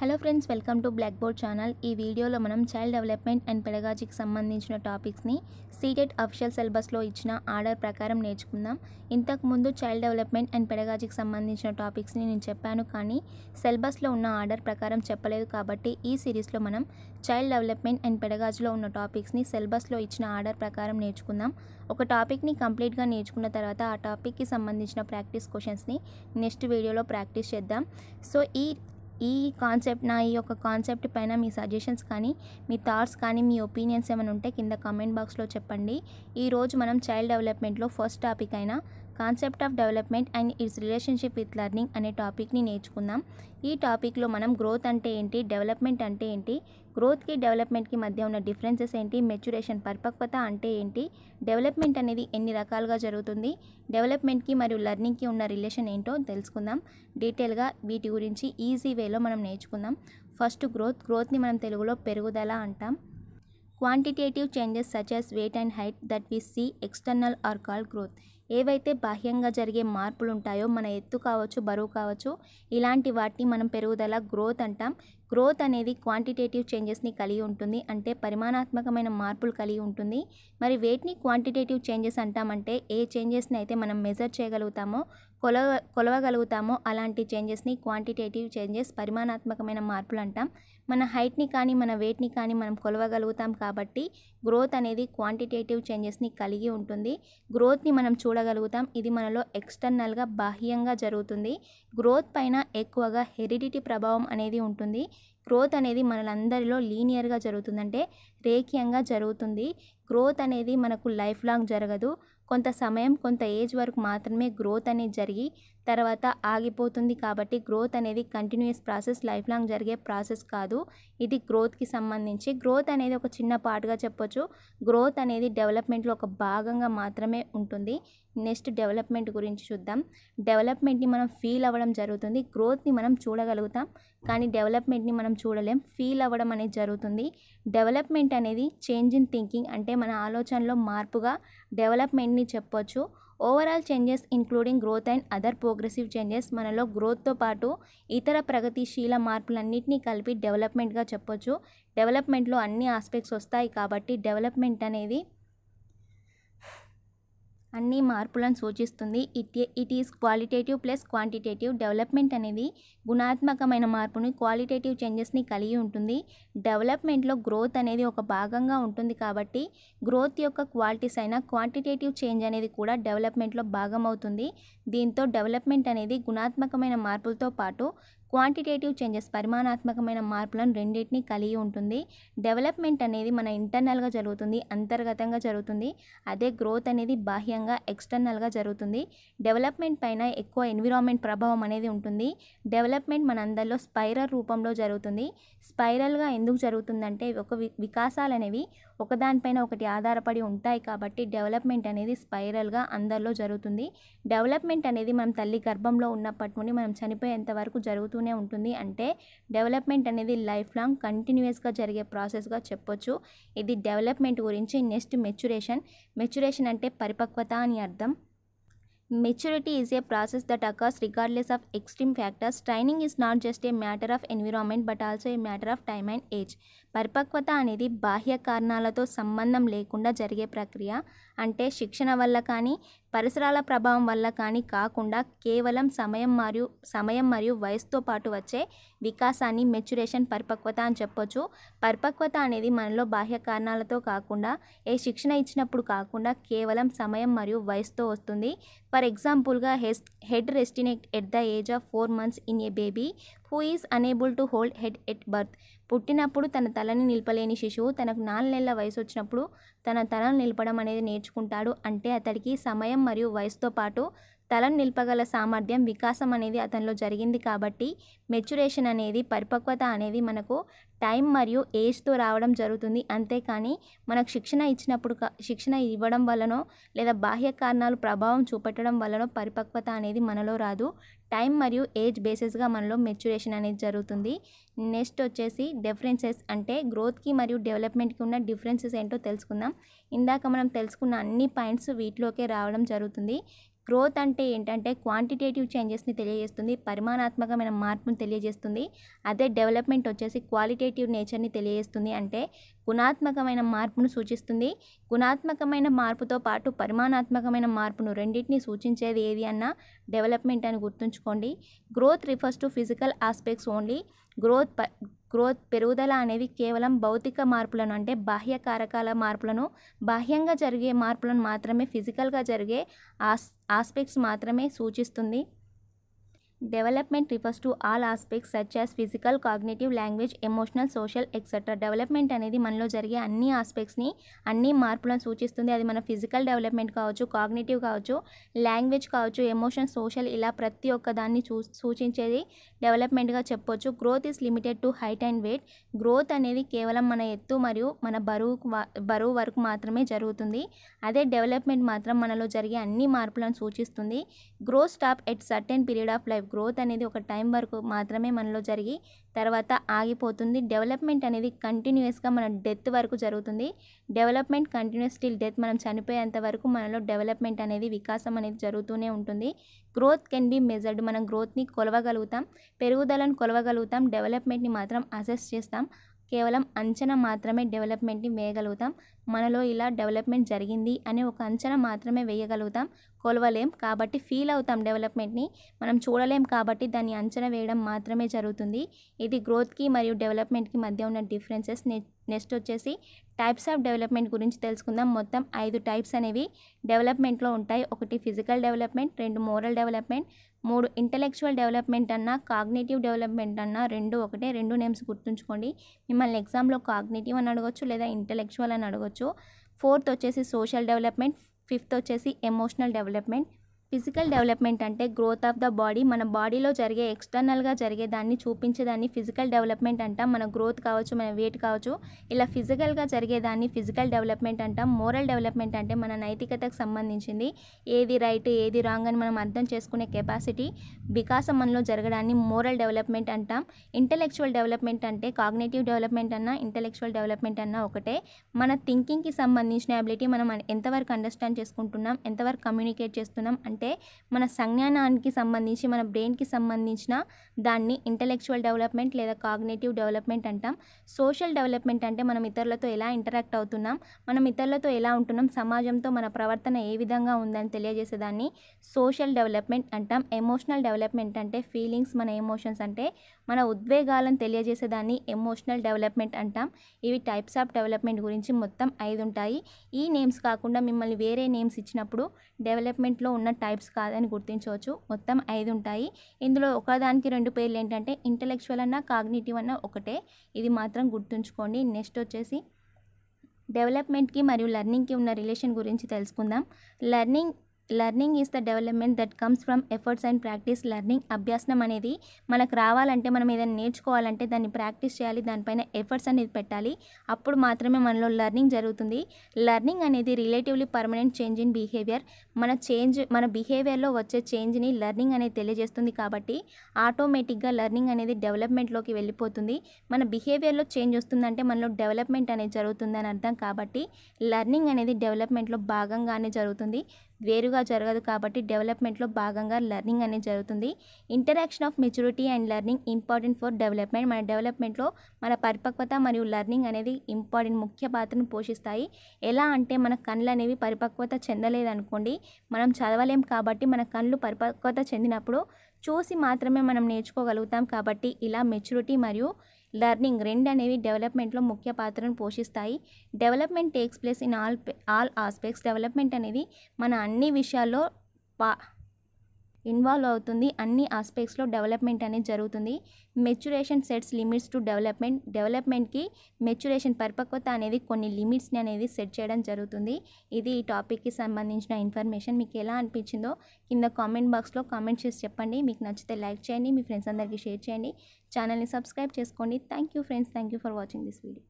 hello friends welcome to blackboard channel ఈ వీడియోలో మనం చైల్డ్ డెవలప్మెంట్ అండ్ పెడగాజీకి సంబంధించిన టాపిక్స్ని సీటెట్ అఫిషియల్ సిలబస్లో ఇచ్చిన ఆర్డర్ ప్రకారం నేర్చుకుందాం ఇంతకుముందు చైల్డ్ డెవలప్మెంట్ అండ్ పెడగాజీకి సంబంధించిన టాపిక్స్ని నేను చెప్పాను కానీ సిలబస్లో ఉన్న ఆర్డర్ ప్రకారం చెప్పలేదు కాబట్టి ఈ సిరీస్లో మనం చైల్డ్ డెవలప్మెంట్ అండ్ పెడగాజీలో ఉన్న టాపిక్స్ని సిలబస్లో ఇచ్చిన ఆర్డర్ ప్రకారం నేర్చుకుందాం ఒక టాపిక్ని కంప్లీట్గా నేర్చుకున్న తర్వాత ఆ టాపిక్కి సంబంధించిన ప్రాక్టీస్ క్వశ్చన్స్ని నెక్స్ట్ వీడియోలో ప్రాక్టీస్ చేద్దాం సో ఈ ఈ కాన్సెప్ట్ నా ఈ యొక్క కాన్సెప్ట్ పైన మీ సజెషన్స్ కానీ మీ థాట్స్ కానీ మీ ఒపీనియన్స్ ఏమైనా ఉంటే కింద కామెంట్ బాక్స్లో చెప్పండి ఈరోజు మనం చైల్డ్ డెవలప్మెంట్లో ఫస్ట్ టాపిక్ అయిన concept of development and its relationship with learning అనే టాపిక్ని నేర్చుకుందాం ఈ టాపిక్లో మనం గ్రోత్ అంటే ఏంటి డెవలప్మెంట్ అంటే ఏంటి గ్రోత్కి డెవలప్మెంట్కి మధ్య ఉన్న డిఫరెన్సెస్ ఏంటి మెచ్యురేషన్ పరిపక్వత అంటే ఏంటి డెవలప్మెంట్ అనేది ఎన్ని రకాలుగా జరుగుతుంది డెవలప్మెంట్కి మరియు లెర్నింగ్కి ఉన్న రిలేషన్ ఏంటో తెలుసుకుందాం డీటెయిల్గా వీటి గురించి ఈజీ వేలో మనం నేర్చుకుందాం ఫస్ట్ గ్రోత్ గ్రోత్ని మనం తెలుగులో పెరుగుదల అంటాం quantitative changes such as weight and height that we see external are called growth ఏవైతే బాహ్యంగా జరిగే మార్పులు ఉంటాయో మన ఎత్తు కావచ్చు బరువు కావచ్చు ఇలాంటి వాటిని మనం పెరుగుదల గ్రోత్ అంటాం గ్రోత్ అనేది క్వాంటిటేటివ్ చేంజెస్ని కలిగి ఉంటుంది అంటే పరిమాణాత్మకమైన మార్పులు కలిగి ఉంటుంది మరి వేటిని క్వాంటిటేటివ్ చేంజెస్ అంటామంటే ఏ చేంజెస్ని అయితే మనం మెజర్ చేయగలుగుతామో కొలవ కొలవగలుగుతామో అలాంటి చేంజెస్ని క్వాంటిటేటివ్ చేంజెస్ పరిమాణాత్మకమైన మార్పులు అంటాం మన హైట్ని కానీ మన వెయిట్ని కానీ మనం కొలవగలుగుతాం కాబట్టి గ్రోత్ అనేది క్వాంటిటేటివ్ చేంజెస్ని కలిగి ఉంటుంది గ్రోత్ని మనం చూడగలుగుతాం ఇది మనలో ఎక్స్టర్నల్గా బాహ్యంగా జరుగుతుంది గ్రోత్ పైన ఎక్కువగా హెరిడిటీ ప్రభావం అనేది ఉంటుంది గ్రోత్ అనేది మనలందరిలో లీనియర్గా జరుగుతుందంటే రేఖీయంగా జరుగుతుంది గ్రోత్ అనేది మనకు లైఫ్ లాంగ్ జరగదు కొంత సమయం కొంత ఏజ్ వరకు మాత్రమే గ్రోత్ అనేది జరిగి తర్వాత ఆగిపోతుంది కాబట్టి గ్రోత్ అనేది కంటిన్యూస్ ప్రాసెస్ లైఫ్ లాంగ్ జరిగే ప్రాసెస్ కాదు ఇది గ్రోత్కి సంబంధించి గ్రోత్ అనేది ఒక చిన్న పార్ట్గా చెప్పొచ్చు గ్రోత్ అనేది డెవలప్మెంట్లో ఒక భాగంగా మాత్రమే ఉంటుంది నెక్స్ట్ డెవలప్మెంట్ గురించి చూద్దాం డెవలప్మెంట్ని మనం ఫీల్ అవ్వడం జరుగుతుంది గ్రోత్ని మనం చూడగలుగుతాం కానీ డెవలప్మెంట్ని మనం చూడలేం ఫీల్ అవ్వడం అనేది జరుగుతుంది డెవలప్మెంట్ అనేది చేంజ్ ఇన్ థింకింగ్ అంటే మన ఆలోచనలో మార్పుగా డెవలప్మెంట్ని అని చెప్పొచ్చు overall changes including growth and other progressive changes మనలో గ్రోత్తో పాటు ఇతర ప్రగతిశీల మార్పులన్నింటినీ కలిపి డెవలప్మెంట్గా చెప్పొచ్చు డెవలప్మెంట్లో అన్ని ఆస్పెక్ట్స్ వస్తాయి కాబట్టి డెవలప్మెంట్ అనేది అన్ని మార్పులను సూచిస్తుంది it it is qualitative plus quantitative development అనేది గుణాత్మకమైన మార్పుని క్వాలిటేటివ్ చేంజెస్ని కలిగి ఉంటుంది డెవలప్మెంట్లో గ్రోత్ అనేది ఒక భాగంగా ఉంటుంది కాబట్టి గ్రోత్ యొక్క క్వాలిటీస్ అయిన క్వాంటిటేటివ్ చేంజ్ అనేది కూడా డెవలప్మెంట్లో భాగం అవుతుంది దీంతో డెవలప్మెంట్ అనేది గుణాత్మకమైన మార్పులతో పాటు క్వాంటిటేటివ్ చేంజెస్ పరిమాణాత్మకమైన మార్పులను రెండింటినీ కలిగి ఉంటుంది డెవలప్మెంట్ అనేది మన ఇంటర్నల్గా జరుగుతుంది అంతర్గతంగా జరుగుతుంది అదే గ్రోత్ అనేది బాహ్యంగా ఎక్స్టర్నల్గా జరుగుతుంది డెవలప్మెంట్ పైన ఎక్కువ ఎన్విరాన్మెంట్ ప్రభావం అనేది ఉంటుంది డెవలప్మెంట్ మన అందరిలో స్పైరల్ రూపంలో జరుగుతుంది స్పైరల్గా ఎందుకు జరుగుతుందంటే ఒక వికాసాలు అనేవి ఒకదానిపైన ఒకటి ఆధారపడి ఉంటాయి కాబట్టి డెవలప్మెంట్ అనేది స్పైరల్గా అందరిలో జరుగుతుంది డెవలప్మెంట్ అనేది మనం తల్లి గర్భంలో ఉన్నప్పటి నుండి మనం చనిపోయేంత వరకు జరుగుతుంది జరుగుతూనే ఉంటుంది అంటే డెవలప్మెంట్ అనేది లైఫ్ లాంగ్ కంటిన్యూస్గా జరిగే ప్రాసెస్గా చెప్పొచ్చు ఇది డెవలప్మెంట్ గురించి నెక్స్ట్ మెచ్యురేషన్ మెచ్యురేషన్ అంటే పరిపక్వత అని అర్థం maturity is a process that occurs regardless of extreme factors training is not just a matter of environment but also a matter of time and age పరిపక్వత అనేది బాహ్య కారణాలతో సంబంధం లేకుండా జరిగే ప్రక్రియ అంటే శిక్షణ వల్ల కానీ పరిసరాల ప్రభావం వల్ల కానీ కాకుండా కేవలం సమయం మరియు సమయం మరియు వయసుతో పాటు వచ్చే వికాసాన్ని మెచ్యురేషన్ పరిపక్వత అని చెప్పొచ్చు పరిపక్వత అనేది మనలో బాహ్య కారణాలతో కాకుండా ఏ శిక్షణ ఇచ్చినప్పుడు కాకుండా కేవలం సమయం మరియు వయసుతో వస్తుంది ఫర్ ఎగ్జాంపుల్గా హెస్ హెడ్ రెస్టినేట్ at the age of four months in a baby who is unable to hold head at birth పుట్టినప్పుడు తన తలని నిలపలేని శిశువు తనకు నాలుగు నెలల వయసు వచ్చినప్పుడు తన తలను నిలపడం అనేది నేర్చుకుంటాడు అంటే అతడికి సమయం మరియు వయసుతో పాటు తలం నిలపగల సామర్థ్యం వికాసం అనేది అతనిలో జరిగింది కాబట్టి మెచ్యురేషన్ అనేది పరిపక్వత అనేది మనకు టైం మరియు ఏజ్తో రావడం జరుగుతుంది అంతేకాని మనకు శిక్షణ ఇచ్చినప్పుడు శిక్షణ ఇవ్వడం వలనో లేదా బాహ్య కారణాలు ప్రభావం చూపెట్టడం వలనో పరిపక్వత అనేది మనలో రాదు టైం మరియు ఏజ్ బేసిస్గా మనలో మెచ్యురేషన్ అనేది జరుగుతుంది నెక్స్ట్ వచ్చేసి డిఫరెన్సెస్ అంటే గ్రోత్కి మరియు డెవలప్మెంట్కి ఉన్న డిఫరెన్సెస్ ఏంటో తెలుసుకుందాం ఇందాక మనం తెలుసుకున్న అన్ని పాయింట్స్ వీటిలోకే రావడం జరుగుతుంది గ్రోత్ అంటే ఏంటంటే క్వాంటిటేటివ్ చేంజెస్ని తెలియజేస్తుంది పరిమాణాత్మకమైన మార్పును తెలియజేస్తుంది అదే డెవలప్మెంట్ వచ్చేసి క్వాలిటేటివ్ నేచర్ని తెలియజేస్తుంది అంటే గుణాత్మకమైన మార్పును సూచిస్తుంది గుణాత్మకమైన మార్పుతో పాటు పరిమాణాత్మకమైన మార్పును రెండింటిని సూచించేది ఏది అన్న డెవలప్మెంట్ అని గుర్తుంచుకోండి growth refers to physical aspects only growth growth పెరుగుదల అనేవి కేవలం భౌతిక మార్పులను అంటే బాహ్య కారకాల మార్పులను బాహ్యంగా జరిగే మార్పులను మాత్రమే ఫిజికల్గా జరిగే ఆస్ ఆస్పెక్ట్స్ మాత్రమే సూచిస్తుంది development refers to all aspects such as physical cognitive language emotional etcetera ఎక్సెట్రా డెవలప్మెంట్ అనేది మనలో జరిగే అన్ని ఆస్పెక్ట్స్ని అన్ని మార్పులను సూచిస్తుంది అది మన ఫిజికల్ డెవలప్మెంట్ కావచ్చు కాగ్నేటివ్ కావచ్చు లాంగ్వేజ్ కావచ్చు ఎమోషన్ సోషల్ ఇలా ప్రతి ఒక్క దాన్ని చూ సూచించేది డెవలప్మెంట్గా చెప్పొచ్చు growth is limited to height and weight growth అనేది కేవలం మన ఎత్తు మరియు మన బరువు బరువు వరకు మాత్రమే జరుగుతుంది అదే డెవలప్మెంట్ మాత్రం మనలో జరిగే అన్ని మార్పులను సూచిస్తుంది growth stop at certain period of life growth అనేది ఒక టైం వరకు మాత్రమే మనలో జరిగి తర్వాత ఆగిపోతుంది డెవలప్మెంట్ అనేది కంటిన్యూస్గా మన డెత్ వరకు జరుగుతుంది డెవలప్మెంట్ కంటిన్యూస్ టిల్ డెత్ మనం చనిపోయేంత వరకు మనలో డెవలప్మెంట్ అనేది వికాసం అనేది జరుగుతూనే ఉంటుంది గ్రోత్ కెన్ బి మెజర్డ్ మనం గ్రోత్ని కొలవగలుగుతాం పెరుగుదలను కొలవగలుగుతాం డెవలప్మెంట్ని మాత్రం అసెస్ చేస్తాం కేవలం అంచనా మాత్రమే డెవలప్మెంట్ని వేయగలుగుతాం మనలో ఇలా డెవలప్మెంట్ జరిగింది అనే ఒక అంచనా మాత్రమే వేయగలుగుతాం కొలవలేం కాబట్టి ఫీల్ అవుతాం డెవలప్మెంట్ని మనం చూడలేం కాబట్టి దాన్ని అంచనా వేయడం మాత్రమే జరుగుతుంది ఇది గ్రోత్కి మరియు డెవలప్మెంట్కి మధ్య ఉన్న డిఫరెన్సెస్ నే నెక్స్ట్ వచ్చేసి టైప్స్ ఆఫ్ డెవలప్మెంట్ గురించి తెలుసుకుందాం మొత్తం ఐదు టైప్స్ అనేవి డెవలప్మెంట్లో ఉంటాయి ఒకటి ఫిజికల్ డెవలప్మెంట్ రెండు మోరల్ డెవలప్మెంట్ మూడు ఇంటలెక్చువల్ డెవలప్మెంట్ అన్న కాగ్నేటివ్ డెవలప్మెంట్ అన్న రెండు ఒకటే రెండు నేమ్స్ గుర్తుంచుకోండి మిమ్మల్ని ఎగ్జామ్లో కాగ్నేటివ్ అని అడగొచ్చు లేదా ఇంటలెక్చువల్ అని అడగొచ్చు ఫోర్త్ వచ్చేసి సోషల్ డెవలప్మెంట్ ఫిఫ్త్ వచ్చేసి ఎమోషనల్ డెవలప్మెంట్ ఫిజికల్ డెవలప్మెంట్ అంటే గ్రోత్ ఆఫ్ ద బాడీ మన బాడీలో జరిగే ఎక్స్టర్నల్గా జరిగే దాన్ని చూపించేదాన్ని ఫిజికల్ డెవలప్మెంట్ అంటాం మన గ్రోత్ కావచ్చు మన వెయిట్ కావచ్చు ఇలా ఫిజికల్గా జరిగేదాన్ని ఫిజికల్ డెవలప్మెంట్ అంటాం మోరల్ డెవలప్మెంట్ అంటే మన నైతికతకు సంబంధించింది ఏది రైట్ ఏది రాంగ్ అని మనం అర్థం చేసుకునే కెపాసిటీ వికాసం మనలో జరగడాన్ని మోరల్ డెవలప్మెంట్ అంటాం ఇంటలెక్చువల్ డెవలప్మెంట్ అంటే కాగ్నేటివ్ డెవలప్మెంట్ అన్నా ఇంటలెక్చువల్ డెవలప్మెంట్ అన్నా ఒకటే మన థింకింగ్కి సంబంధించిన అబిలిటీ మనం ఎంతవరకు అండర్స్టాండ్ చేసుకుంటున్నాం ఎంతవరకు కమ్యూనికేట్ చేస్తున్నాం అంటే మన సంజ్ఞానానికి సంబంధించి మన బ్రెయిన్కి సంబంధించిన దాన్ని ఇంటలెక్చువల్ డెవలప్మెంట్ లేదా కాగ్నేటివ్ డెవలప్మెంట్ అంటాం సోషల్ డెవలప్మెంట్ అంటే మనం ఇతరులతో ఎలా ఇంటరాక్ట్ అవుతున్నాం మనం ఇతరులతో ఎలా ఉంటున్నాం సమాజంతో మన ప్రవర్తన ఏ విధంగా ఉందని తెలియజేసేదాన్ని సోషల్ డెవలప్మెంట్ అంటాం ఎమోషనల్ డెవలప్మెంట్ అంటే ఫీలింగ్స్ మన ఎమోషన్స్ అంటే మన ఉద్వేగాలను తెలియజేసేదాన్ని ఎమోషనల్ డెవలప్మెంట్ అంటాం ఇవి టైప్స్ ఆఫ్ డెవలప్మెంట్ గురించి మొత్తం ఐదు ఉంటాయి ఈ నేమ్స్ కాకుండా మిమ్మల్ని వేరే నేమ్స్ ఇచ్చినప్పుడు డెవలప్మెంట్లో ఉన్న టైప్స్ కాదని గుర్తించవచ్చు మొత్తం ఐదు ఉంటాయి ఇందులో ఒకదానికి రెండు పేర్లు ఏంటంటే ఇంటలెక్చువల్ అన్న కాగ్నిటివ్ అన్న ఒకటే ఇది మాత్రం గుర్తుంచుకోండి నెక్స్ట్ వచ్చేసి డెవలప్మెంట్కి మరియు లెర్నింగ్కి ఉన్న రిలేషన్ గురించి తెలుసుకుందాం learning learning is the development that comes from efforts and practice learning అభ్యాసం అనేది మనకు రావాలంటే మనం ఏదైనా నేర్చుకోవాలంటే దాన్ని ప్రాక్టీస్ చేయాలి దానిపైన ఎఫర్ట్స్ అనేది పెట్టాలి అప్పుడు మాత్రమే మనలో లెర్నింగ్ జరుగుతుంది లెర్నింగ్ అనేది relatively permanent change in behaviour మన చేంజ్ మన బిహేవియర్లో వచ్చే చేంజ్ని లెర్నింగ్ అనేది తెలియజేస్తుంది కాబట్టి ఆటోమేటిక్గా లెర్నింగ్ అనేది డెవలప్మెంట్లోకి వెళ్ళిపోతుంది మన బిహేవియర్లో చేంజ్ వస్తుందంటే మనలో డెవలప్మెంట్ అనేది జరుగుతుందని అర్థం కాబట్టి లెర్నింగ్ అనేది డెవలప్మెంట్లో భాగంగానే జరుగుతుంది వేరుగా జరగదు కాబట్టి డెవలప్మెంట్లో భాగంగా లెర్నింగ్ అనేది జరుగుతుంది interaction of maturity and learning important for development మన డెవలప్మెంట్లో మన పరిపక్వత మరియు లెర్నింగ్ అనేది ఇంపార్టెంట్ ముఖ్య పాత్రను పోషిస్తాయి ఎలా అంటే మన కళ్ళు అనేవి పరిపక్వత చెందలేదు అనుకోండి మనం చదవలేం కాబట్టి మన కళ్ళు పరిపక్వత చెందినప్పుడు చూసి మాత్రమే మనం నేర్చుకోగలుగుతాం కాబట్టి ఇలా మెచ్యూరిటీ మరియు లెర్నింగ్ రెండు అనేవి డెవలప్మెంట్లో ముఖ్య పాత్రను పోషిస్తాయి development takes place in all all aspects development అనేది మన అన్ని విషయాల్లో పా ఇన్వాల్వ్ అవుతుంది అన్ని ఆస్పెక్ట్స్లో డెవలప్మెంట్ అనేది జరుగుతుంది maturation sets limits to development డెవలప్మెంట్కి మెచ్యురేషన్ పరిపక్వత అనేది కొన్ని లిమిట్స్ని అనేది సెట్ చేయడం జరుగుతుంది ఇది ఈ టాపిక్కి సంబంధించిన ఇన్ఫర్మేషన్ మీకు ఎలా అనిపించిందో కింద కామెంట్ బాక్స్లో కామెంట్ చేసి చెప్పండి మీకు నచ్చితే లైక్ చేయండి మీ ఫ్రెండ్స్ అందరికీ షేర్ చేయండి ఛానల్ని సబ్స్క్రైబ్ చేసుకోండి thank you friends thank you for watching this video